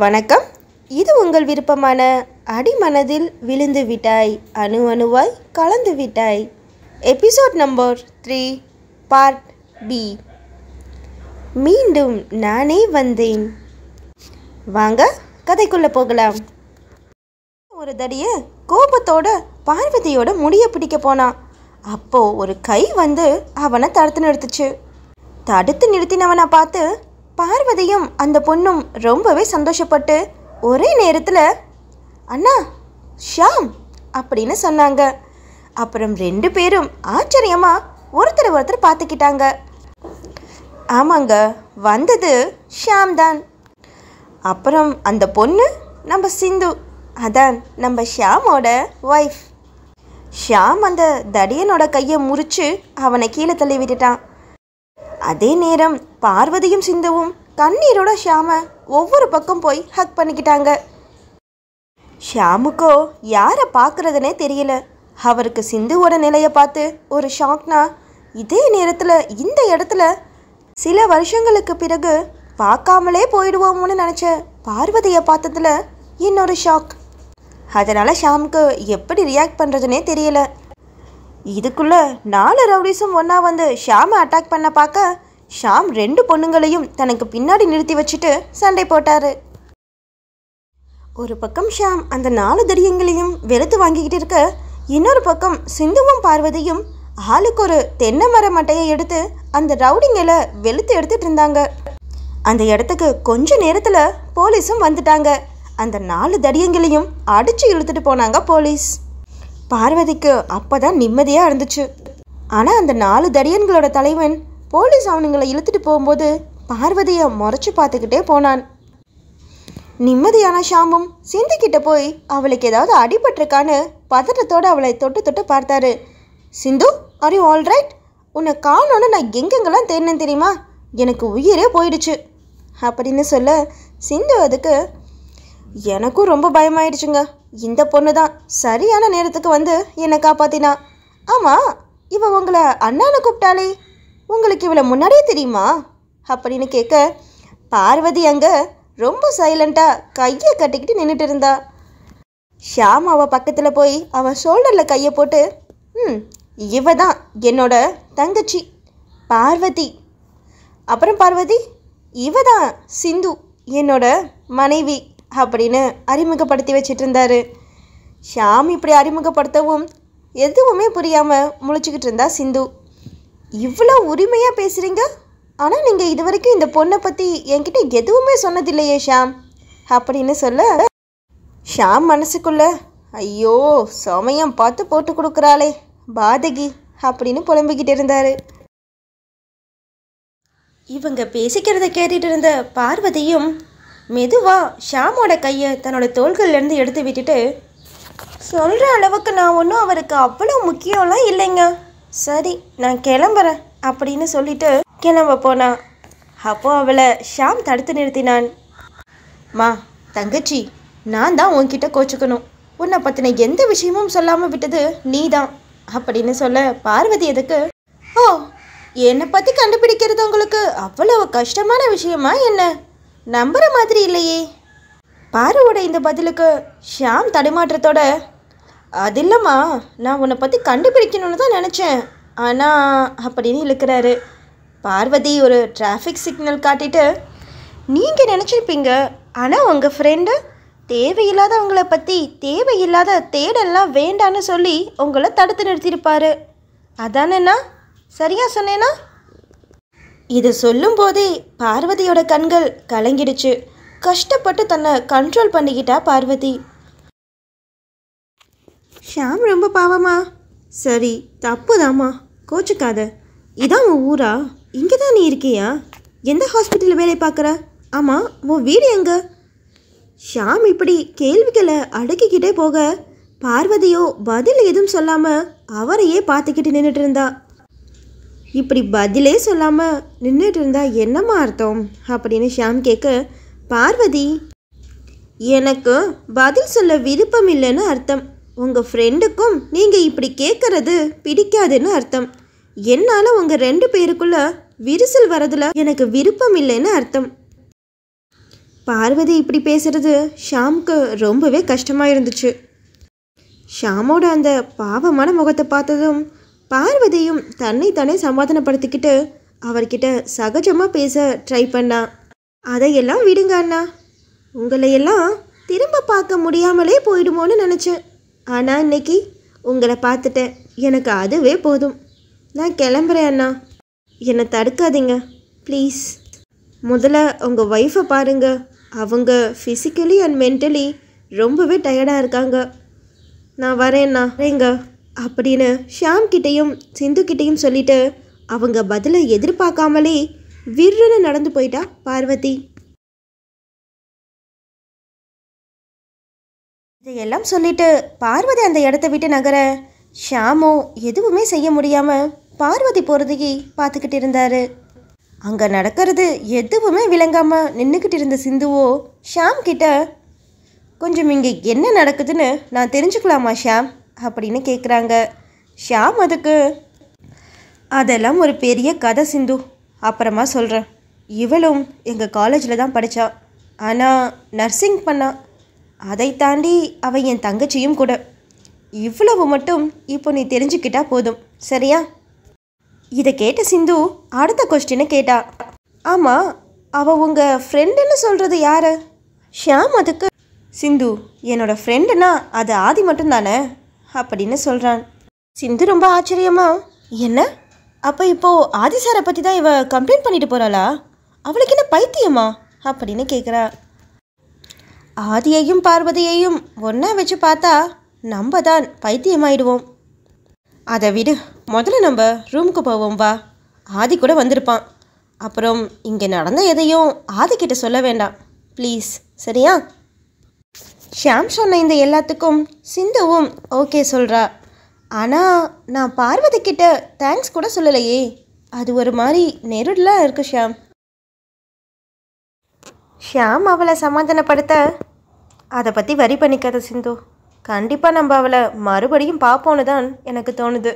வணக்கம் இது உங்கள் விருப்பமான அடிமனதில் விழுந்து விட்டாய் அணு அணுவாய் கலந்து விட்டாய் episode number three part B மீண்டும் நானே வந்தேன் வாங்க கதைக்குள்ளே போகலாம் ஒரு தடிய கோபத்தோட பார்வதியோட முடிய பிடிக்க போனான் அப்போ ஒரு கை வந்து அவனை தடுத்து நிறுத்துச்சு தடுத்து நிறுத்தினவனை பார்த்து பார்வதியும் அந்த பொண்ணும் ரொம்பவே சந்தோஷப்பட்டு ஒரே நேரத்தில் அண்ணா ஷாம் அப்படின்னு சொன்னாங்க அப்புறம் ரெண்டு பேரும் ஆச்சரியமாக ஒருத்தர் ஒருத்தர் பார்த்துக்கிட்டாங்க ஆமாங்க வந்தது ஷாம் தான் அப்புறம் அந்த பொண்ணு நம்ம சிந்து அதான் நம்ம ஷியாமோட ஒய்ஃப் ஷியாம் அந்த தடியனோட கையை முறிச்சு அவனை கீழே தள்ளி விட்டுட்டான் அதே நேரம் பார்வதியும் சிந்துவும் கண்ணீரோட ஷியாம ஒவ்வொரு பக்கம் போய் ஹக் பண்ணிக்கிட்டாங்க ஷியாமுக்கோ யாரை பார்க்குறதுனே தெரியல அவருக்கு சிந்துவோட நிலையை பார்த்து ஒரு ஷாக்னா இதே நேரத்தில் இந்த இடத்துல சில வருஷங்களுக்கு பிறகு பார்க்காமலே போயிடுவோம்னு நினச்ச பார்வதியை பார்த்ததில் இன்னொரு ஷாக் அதனால் ஷாமுக்கு எப்படி ரியாக்ட் பண்ணுறதுனே தெரியல இதுக்குள்ளே நாலு ரவுடிஸும் ஒன்றா வந்து ஷாமை அட்டாக் பண்ண பார்க்க ஷாம் ரெண்டு பொண்ணுங்களையும் தனக்கு பின்னாடி நிறுத்தி வச்சுட்டு சண்டை போட்டாரு ஒரு பக்கம் ஷாம் அந்த நாலு தடியங்களையும் வெறுத்து வாங்கிக்கிட்டு இருக்க இன்னொரு பக்கம் சிந்துவும் பார்வதியும் ஆளுக்கு ஒரு தென்னை மர மட்டையை எடுத்து அந்த ரவுடிங்களை வெளுத்து எடுத்துட்டு இருந்தாங்க அந்த இடத்துக்கு கொஞ்ச நேரத்தில் போலீஸும் வந்துட்டாங்க அந்த நாலு தடியங்களையும் அடித்து இழுத்துட்டு போனாங்க போலீஸ் பார்வதிக்கு அப்போ தான் நிம்மதியாக இருந்துச்சு ஆனால் அந்த நாலு தடியன்களோட தலைவன் போலீஸ் அவனுங்களை இழுத்துட்டு போகும்போது பார்வதியை முறைச்சு பார்த்துக்கிட்டே போனான் நிம்மதியான ஷாமும் சிந்துக்கிட்ட போய் அவளுக்கு ஏதாவது அடிபட்டிருக்கான்னு பதட்டத்தோடு அவளை தொட்டு தொட்டு பார்த்தாரு Sindhu are you all right உன்னை காணோன்னு நான் எங்கெங்கெல்லாம் தேடினேன் தெரியுமா எனக்கு உயிரே போயிடுச்சு அப்படின்னு சொல்ல சிந்து அதுக்கு எனக்கும் ரொம்ப பயமாயிடுச்சுங்க இந்த பொண்ணு தான் சரியான நேரத்துக்கு வந்து என்னை காப்பாத்தினா ஆமாம் இவன் உங்களை அண்ணான்னு கூப்பிட்டாளே உங்களுக்கு இவ்வளோ முன்னாடியே தெரியுமா அப்படின்னு கேட்க பார்வதி அங்கே ரொம்ப சைலண்ட்டாக கையை கட்டிக்கிட்டு நின்றுட்டு இருந்தா ஷியாம் அவள் பக்கத்தில் போய் அவன் ஷோல்டரில் கையை போட்டு ம் இவ தான் என்னோட தங்கச்சி பார்வதி அப்புறம் பார்வதி இவ தான் சிந்து என்னோட மனைவி அப்படின்னு அறிமுகப்படுத்தி வச்சுட்டு இருந்தாரு ஷியாம் இப்படி அறிமுகப்படுத்தவும் எதுவுமே புரியாமல் முழிச்சுக்கிட்டு இருந்தா சிந்து இவ்வளோ உரிமையாக பேசுகிறீங்க ஆனால் நீங்கள் இது வரைக்கும் இந்த பொண்ணை பற்றி என்கிட்ட எதுவுமே சொன்னதில்லையே ஷாம் அப்படின்னு சொல்ல ஷாம் மனசுக்குள்ள ஐயோ சமயம் பார்த்து போட்டு கொடுக்குறாளே பாதகி அப்படின்னு புலம்பிக்கிட்டு இருந்தார் இவங்க பேசிக்கிறத கேட்டுட்டு இருந்த பார்வதியும் மெதுவாக ஷாமோட கையை தன்னோட தோள்கள்லேருந்து எடுத்து விட்டுட்டு சொல்கிற அளவுக்கு நான் ஒன்றும் அவருக்கு அவ்வளோ முக்கியம்லாம் இல்லைங்க சரி நான் கிளம்புறேன் அப்படின்னு சொல்லிட்டு கிளம்ப போனா அப்போ அவளை ஷாம் தடுத்து நிறுத்தினான் மா தங்கச்சி நான் தான் உன்கிட்ட கோச்சுக்கணும் உன்னை பற்றின எந்த விஷயமும் சொல்லாமல் விட்டது நீ தான் அப்படின்னு சொல்ல பார்வதி எதுக்கு ஓ என்னை பற்றி கண்டுபிடிக்கிறது உங்களுக்கு அவ்வளவு கஷ்டமான விஷயமா என்ன நம்புகிற மாதிரி இல்லையே பாருவோட இந்த பதிலுக்கு ஷாம் தடுமாற்றத்தோட அது இல்லைம்மா நான் உன்னை பற்றி கண்டுபிடிக்கணும்னு தான் நினச்சேன் ஆனால் அப்படின்னு இழுக்கிறாரு பார்வதி ஒரு டிராஃபிக் சிக்னல் காட்டிட்டு நீங்கள் நினச்சிருப்பீங்க ஆனால் உங்கள் ஃப்ரெண்டு தேவையில்லாதவங்களை பற்றி தேவையில்லாத தேடெல்லாம் வேண்டான்னு சொல்லி உங்களை தடுத்து நிறுத்தியிருப்பார் அதானேண்ணா சரியாக சொன்னேன்னா இது சொல்லும்போதே பார்வதியோட கண்கள் கலங்கிடுச்சு கஷ்டப்பட்டு தன்னை கண்ட்ரோல் பண்ணிக்கிட்டா பார்வதி ஷாம் ரொம்ப பாவமா சரி தப்புதாம்மா கோச்சுக்காத இதான் உன் ஊரா இங்கே தான் நீ இருக்கியா எந்த ஹாஸ்பிட்டலில் வேலை பார்க்குற ஆமாம் உன் வீடு எங்க ஷாம் இப்படி கேள்விகளை அடக்கிக்கிட்டே போக பார்வதியோ பதில் எதுவும் சொல்லாமல் அவரையே பார்த்துக்கிட்டு நின்றுட்டு இருந்தா இப்படி பதிலே சொல்லாமல் நின்றுட்டு இருந்தா என்னம்மா அர்த்தம் அப்படின்னு ஷாம் கேட்க பார்வதி எனக்கு பதில் சொல்ல விருப்பம் இல்லைன்னு அர்த்தம் உங்கள் ஃப்ரெண்டுக்கும் நீங்கள் இப்படி கேட்குறது பிடிக்காதுன்னு அர்த்தம் என்னால் உங்கள் ரெண்டு பேருக்குள்ள விரிசல் வரதில் எனக்கு விருப்பம் இல்லைன்னு அர்த்தம் பார்வதி இப்படி பேசுறது ஷாமுக்கு ரொம்பவே கஷ்டமாக இருந்துச்சு ஷாமோட அந்த பாவமான முகத்தை பார்த்ததும் பார்வதியும் தன்னை தானே சமாதானப்படுத்திக்கிட்டு அவர்கிட்ட சகஜமாக பேச ட்ரை பண்ணா அதையெல்லாம் விடுங்க அண்ணா உங்களையெல்லாம் திரும்ப பார்க்க முடியாமலே போயிடுமோன்னு நினச்சேன் ஆனால் இன்னைக்கு உங்களை பார்த்துட்டேன் எனக்கு அதுவே போதும் நான் கிளம்புறேன் அண்ணா என்னை தடுக்காதீங்க ப்ளீஸ் முதல்ல உங்கள் ஒய்ஃபை பாருங்கள் அவங்க ஃபிசிக்கலி அண்ட் மென்டலி ரொம்பவே டயர்டாக இருக்காங்க நான் வரேன்ண்ணா வரேங்க அப்படின்னு ஷியாம் கிட்டேயும் சிந்து கிட்டேயும் சொல்லிட்டு அவங்க பதிலை எதிர்பார்க்காமலே விருன்னு நடந்து போயிட்டா பார்வதி இதையெல்லாம் சொல்லிட்டு பார்வதி அந்த இடத்த விட்டு நகர ஷாமோ எதுவுமே செய்ய முடியாமல் பார்வதி போகிறதுக்கு பார்த்துக்கிட்டு இருந்தார் அங்கே நடக்கிறது எதுவுமே விளங்காமல் நின்றுக்கிட்டு இருந்த சிந்துவோ ஷாம் கிட்ட கொஞ்சம் இங்கே என்ன நடக்குதுன்னு நான் தெரிஞ்சுக்கலாமா ஷாம் அப்படின்னு கேட்குறாங்க ஷாம் அதுக்கு அதெல்லாம் ஒரு பெரிய கதை சிந்து அப்புறமா சொல்கிறேன் இவளும் எங்கள் காலேஜில் தான் படித்தான் ஆனால் நர்சிங் பண்ணான் அதை தாண்டி அவ என் தங்கச்சியும் கூட இவ்வளவு மட்டும் இப்போ நீ தெரிஞ்சுக்கிட்டா போதும் சரியா இதை கேட்ட சிந்து அடுத்த கொஸ்டினை கேட்டா ஆமாம் அவ உங்கள் ஃப்ரெண்டுன்னு சொல்கிறது யார் ஷியாம் அதுக்கு சிந்து என்னோட ஃப்ரெண்டுனா அது ஆதி மட்டும்தானே அப்படின்னு சொல்கிறான் சிந்து ரொம்ப ஆச்சரியமா என்ன அப்போ இப்போது ஆதி சாரை பற்றி தான் இவ கம்ப்ளைண்ட் பண்ணிட்டு போகிறாளா அவளுக்கு என்ன பைத்தியமா அப்படின்னு கேட்குறா ஆதியையும் பார்வதியையும் ஒன்றா வச்சு பார்த்தா நம்ம தான் பைத்தியமாயிடுவோம் அதை விடு முதல்ல நம்ம ரூமுக்கு போவோம் வா ஆதி கூட வந்திருப்பான் அப்புறம் இங்கே நடந்த எதையும் ஆதிக்கிட்ட சொல்ல வேண்டாம் ப்ளீஸ் சரியா ஷியாம் சொன்ன இந்த எல்லாத்துக்கும் சிந்துவும் ஓகே சொல்கிறா ஆனால் நான் பார்வதி கிட்ட தேங்க்ஸ் கூட சொல்லலையே அது ஒரு மாதிரி நெருடலாக இருக்கு ஷியாம் ஷியாம் அவளை சமாதானப்படுத்த அதை பற்றி வரி பண்ணிக்காத சிந்து கண்டிப்பாக நம்ம அவளை மறுபடியும் பார்ப்போன்னு தான் எனக்கு தோணுது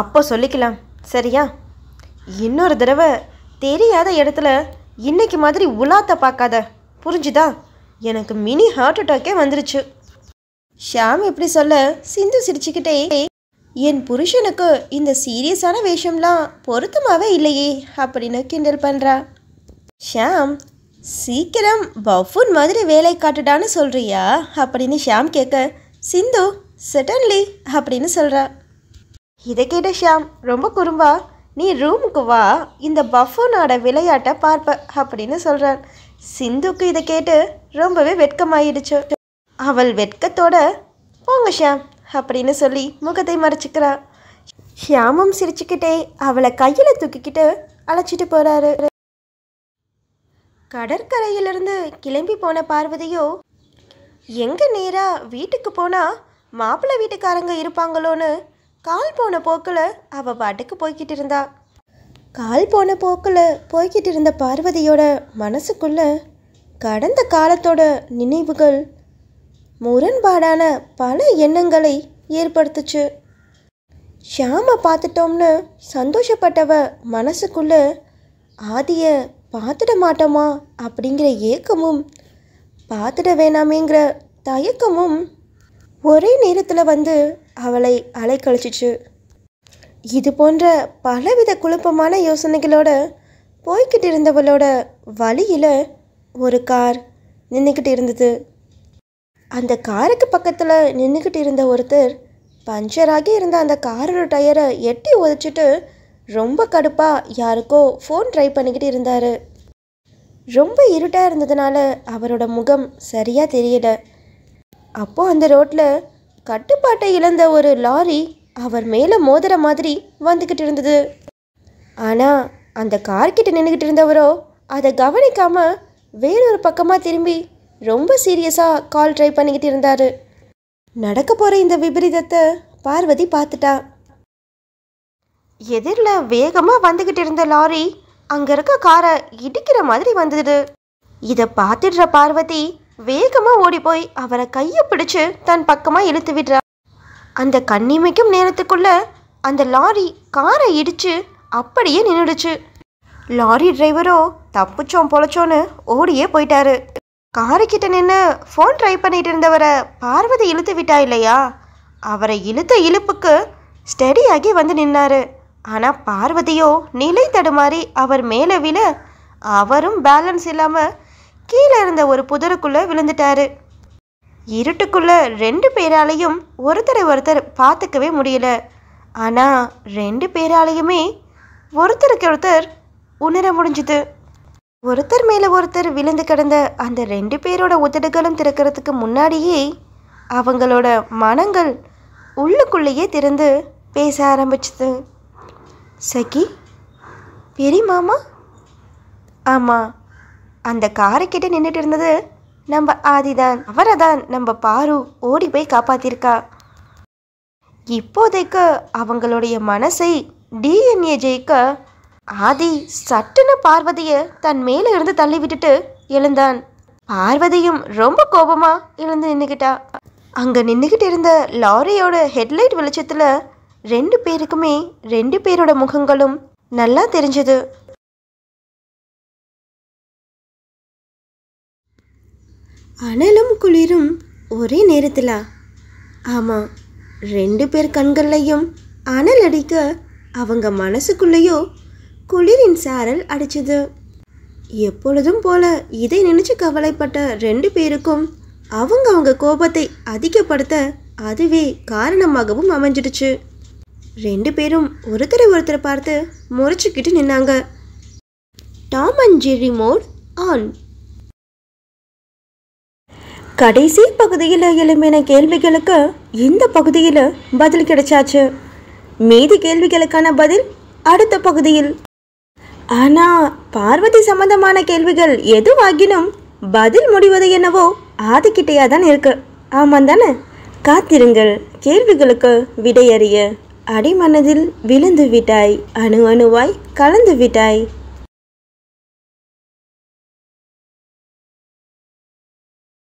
அப்போ சொல்லிக்கலாம் சரியா இன்னொரு தடவை தெரியாத இடத்துல இன்னைக்கு மாதிரி உலாத்த பார்க்காத புரிஞ்சுதா எனக்கு மினி ஹார்ட் அட்டாக்கே வந்துருச்சு ஷாம் எப்படி சொல்ல சிந்து சிரிச்சுக்கிட்டே என் புருஷனுக்கு இந்த சீரியஸான விஷயம்லாம் பொருத்தமாகவே இல்லையே அப்படின்னு கிண்டல் பண்ணுறா ஷாம் சீக்கிரம் பஃபூன் மாதிரி வேலை காட்டுடான்னு சொல்கிறியா அப்படின்னு ஷியாம் கேட்க சிந்து செட்டன்லி அப்படின்னு சொல்கிறா இதை கேட்ட ஷியாம் ரொம்ப குறும்பா நீ ரூமுக்கு வா இந்த பஃபூனோட விளையாட்டை பார்ப்ப அப்படின்னு சொல்கிறான் சிந்துக்கு இதை கேட்டு ரொம்பவே வெட்கமாயிடுச்சு அவள் வெட்கத்தோட போங்க ஷியாம் அப்படின்னு சொல்லி முகத்தை மறைச்சிக்கிறா ஷியாமும் சிரிச்சுக்கிட்டே அவளை கையில் தூக்கிக்கிட்டு அழைச்சிட்டு போகிறாரு கடற்கரையிலிருந்து கிளம்பி போன பார்வதியோ எங்கே நேராக வீட்டுக்கு போனால் மாப்பிள்ளை வீட்டுக்காரங்க இருப்பாங்களோன்னு கால் போன போக்கில் அவள் பாட்டுக்கு போய்கிட்டு இருந்தா கால் போன போக்கில் போய்கிட்டு இருந்த பார்வதியோட மனசுக்குள்ள கடந்த காலத்தோட நினைவுகள் முரண்பாடான பல எண்ணங்களை ஏற்படுத்துச்சு ஷாமை பார்த்துட்டோம்னு சந்தோஷப்பட்டவ மனசுக்குள்ள ஆதிய பார்த்துட மாட்டோமா அப்படிங்கிற ஏக்கமும் பார்த்துட வேணாமேங்கிற தயக்கமும் ஒரே நேரத்தில் வந்து அவளை அலைக்கழிச்சிச்சு இது போன்ற பலவித குழப்பமான யோசனைகளோட போய்கிட்டு இருந்தவளோட வழியில் ஒரு கார் நின்றுக்கிட்டு இருந்தது அந்த காருக்கு பக்கத்தில் நின்றுக்கிட்டு இருந்த ஒருத்தர் பஞ்சராகி இருந்த அந்த காரோட டயரை எட்டி உதச்சிட்டு ரொம்ப கடுப்பாக யாருக்கோ ஃபோன் ட்ரை பண்ணிக்கிட்டு இருந்தார் ரொம்ப இருட்டாக இருந்ததுனால அவரோட முகம் சரியாக தெரியல அப்போது அந்த ரோட்டில் கட்டுப்பாட்டை இழந்த ஒரு லாரி அவர் மேலே மோதிர மாதிரி வந்துக்கிட்டு இருந்தது ஆனால் அந்த கார்கிட்ட நின்றுக்கிட்டு இருந்தவரோ அதை கவனிக்காமல் வேறொரு பக்கமாக திரும்பி ரொம்ப சீரியஸாக கால் ட்ரை பண்ணிக்கிட்டு இருந்தார் நடக்க போகிற இந்த விபரீதத்தை பார்வதி பார்த்துட்டா எதிரில் வேகமாக வந்துக்கிட்டு இருந்த லாரி அங்கே இருக்க காரை இடிக்கிற மாதிரி வந்தது இதை பார்த்துடுற பார்வதி வேகமாக ஓடி போய் அவரை கையை பிடிச்சு தன் பக்கமாக இழுத்து விடுறார் அந்த கண்ணிமைக்கும் நேரத்துக்குள்ள அந்த லாரி காரை இடிச்சு அப்படியே நின்றுடுச்சு லாரி டிரைவரோ தப்புச்சோம் பொழைச்சோன்னு ஓடியே போயிட்டாரு காரைக்கிட்ட நின்று ஃபோன் ட்ரை பண்ணிட்டு இருந்தவரை பார்வதி இழுத்து விட்டா இல்லையா அவரை இழுத்த இழுப்புக்கு ஸ்டடியாகி வந்து நின்னாரு ஆனால் பார்வதியோ நிலை தடுமாறி அவர் மேலே விழ அவரும் பேலன்ஸ் இல்லாமல் கீழே இருந்த ஒரு புதருக்குள்ளே விழுந்துட்டாரு இருட்டுக்குள்ளே ரெண்டு பேராலையும் ஒருத்தரை ஒருத்தர் பார்த்துக்கவே முடியல ஆனால் ரெண்டு பேராலையுமே ஒருத்தருக்கு ஒருத்தர் உணர முடிஞ்சுது ஒருத்தர் மேலே ஒருத்தர் விழுந்து கிடந்த அந்த ரெண்டு பேரோட உதடுகளும் திறக்கிறதுக்கு முன்னாடியே அவங்களோட மனங்கள் உள்ளுக்குள்ளேயே திறந்து பேச ஆரம்பிச்சுது சகி பெரிய மாமா ஆமாம் அந்த காரைக்கிட்ட நின்றுட்டு இருந்தது நம்ம ஆதிதான் அவரை தான் நம்ம பாரு ஓடி போய் காப்பாத்திருக்கா இப்போதைக்கு அவங்களுடைய மனசை டிஎன்ஏ ஜெயிக்க ஆதி சட்டுன பார்வதியை தன் மேலே இருந்து தள்ளி விட்டுட்டு எழுந்தான் பார்வதியும் ரொம்ப கோபமாக எழுந்து நின்றுக்கிட்டா அங்கே நின்றுக்கிட்டு இருந்த லாரியோட ஹெட்லைட் வெளிச்சத்தில் ரெண்டு பேருக்குமே ரெண்டு பேரோட முகங்களும் நல்லா தெரிஞ்சது அனலும் குளிரும் ஒரே நேரத்தில் ஆமாம் ரெண்டு பேர் கண்கள்லையும் அனல் அடிக்க அவங்க மனசுக்குள்ளேயோ குளிரின் சாரல் அடிச்சது எப்பொழுதும் போல இதை நினச்சி கவலைப்பட்ட ரெண்டு பேருக்கும் அவங்க அவங்க கோபத்தை அதிகப்படுத்த அதுவே காரணமாகவும் அமைஞ்சிடுச்சு ரெண்டு பேரும் ஒருத்தரை ஒருத்தரை பார்த்து முறைச்சிக்கிட்டு நின்னாங்க Tom and Jerry mode on கடைசி பகுதியில் எழுப்பின கேள்விகளுக்கு இந்த பகுதியில் பதில் கிடைச்சாச்சு மீதி கேள்விகளுக்கான பதில் அடுத்த பகுதியில் ஆனால் பார்வதி சம்பந்தமான கேள்விகள் எதுவாகினும் பதில் முடிவது என்னவோ ஆதிக்கிட்டையாக தான் இருக்கு ஆமாம் தானே காத்திருங்கள் கேள்விகளுக்கு விடையறிய அடிமனதில் விழுந்து விட்டாய் அணு அணுவாய் கலந்து விட்டாய்